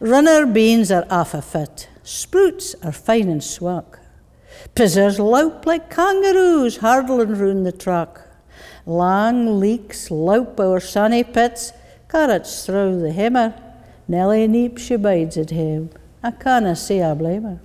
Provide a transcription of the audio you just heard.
Runner beans are half a fit. Sprouts are fine and swak. Pizzers loup like kangaroos, hurdle ruin the track. Lang leeks loup our sunny pits, carrots throw the hammer. Nelly Neep she bides at him. I canna say I blame her.